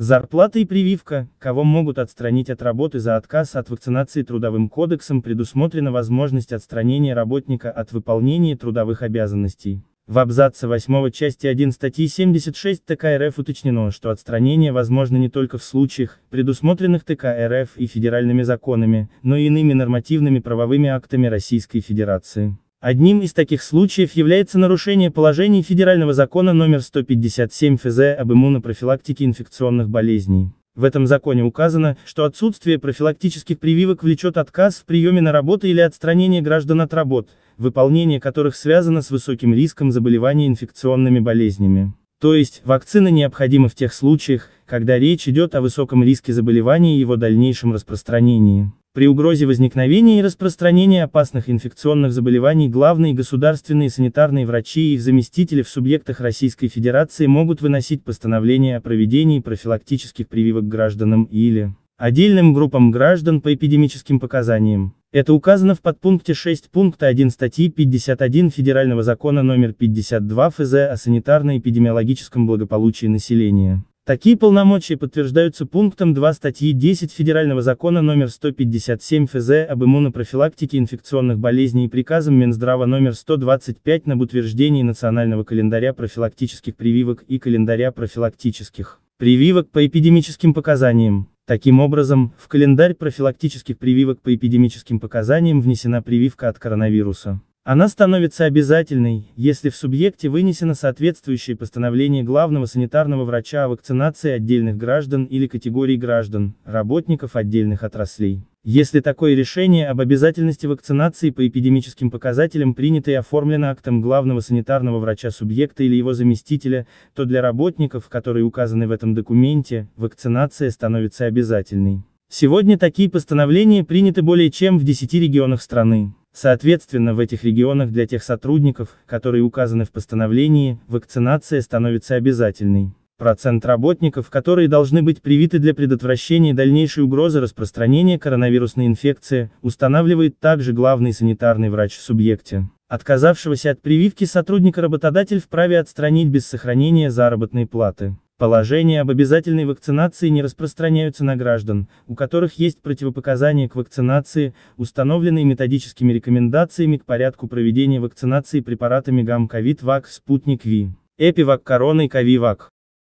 Зарплата и прививка, кого могут отстранить от работы за отказ от вакцинации трудовым кодексом предусмотрена возможность отстранения работника от выполнения трудовых обязанностей. В абзаце 8 части 1 статьи 76 ТК РФ уточнено, что отстранение возможно не только в случаях, предусмотренных ТК РФ и федеральными законами, но и иными нормативными правовыми актами Российской Федерации. Одним из таких случаев является нарушение положений федерального закона номер 157 ФЗ об иммунопрофилактике инфекционных болезней. В этом законе указано, что отсутствие профилактических прививок влечет отказ в приеме на работу или отстранение граждан от работ, выполнение которых связано с высоким риском заболевания инфекционными болезнями. То есть, вакцина необходима в тех случаях, когда речь идет о высоком риске заболевания и его дальнейшем распространении. При угрозе возникновения и распространения опасных инфекционных заболеваний главные государственные санитарные врачи и их заместители в субъектах Российской Федерации могут выносить постановление о проведении профилактических прививок гражданам или отдельным группам граждан по эпидемическим показаниям. Это указано в подпункте 6 пункта 1 статьи 51 Федерального закона номер 52 ФЗ о санитарно-эпидемиологическом благополучии населения. Такие полномочия подтверждаются пунктом 2 статьи 10 Федерального закона номер 157 ФЗ об иммунопрофилактике инфекционных болезней и приказом Минздрава номер 125 на утверждении национального календаря профилактических прививок и календаря профилактических прививок по эпидемическим показаниям. Таким образом, в календарь профилактических прививок по эпидемическим показаниям внесена прививка от коронавируса. Она становится обязательной, если в субъекте вынесено соответствующее постановление главного санитарного врача о вакцинации отдельных граждан или категорий граждан, работников отдельных отраслей. Если такое решение об обязательности вакцинации по эпидемическим показателям принято и оформлено актом главного санитарного врача субъекта или его заместителя, то для работников, которые указаны в этом документе, вакцинация становится обязательной. Сегодня такие постановления приняты более чем в 10 регионах страны. Соответственно, в этих регионах для тех сотрудников, которые указаны в постановлении, вакцинация становится обязательной. Процент работников, которые должны быть привиты для предотвращения дальнейшей угрозы распространения коронавирусной инфекции, устанавливает также главный санитарный врач в субъекте. Отказавшегося от прививки сотрудника работодатель вправе отстранить без сохранения заработной платы. Положения об обязательной вакцинации не распространяются на граждан, у которых есть противопоказания к вакцинации, установленные методическими рекомендациями к порядку проведения вакцинации препаратами гам ковид вак спутник Ви, Эпивак корона и Ковивак.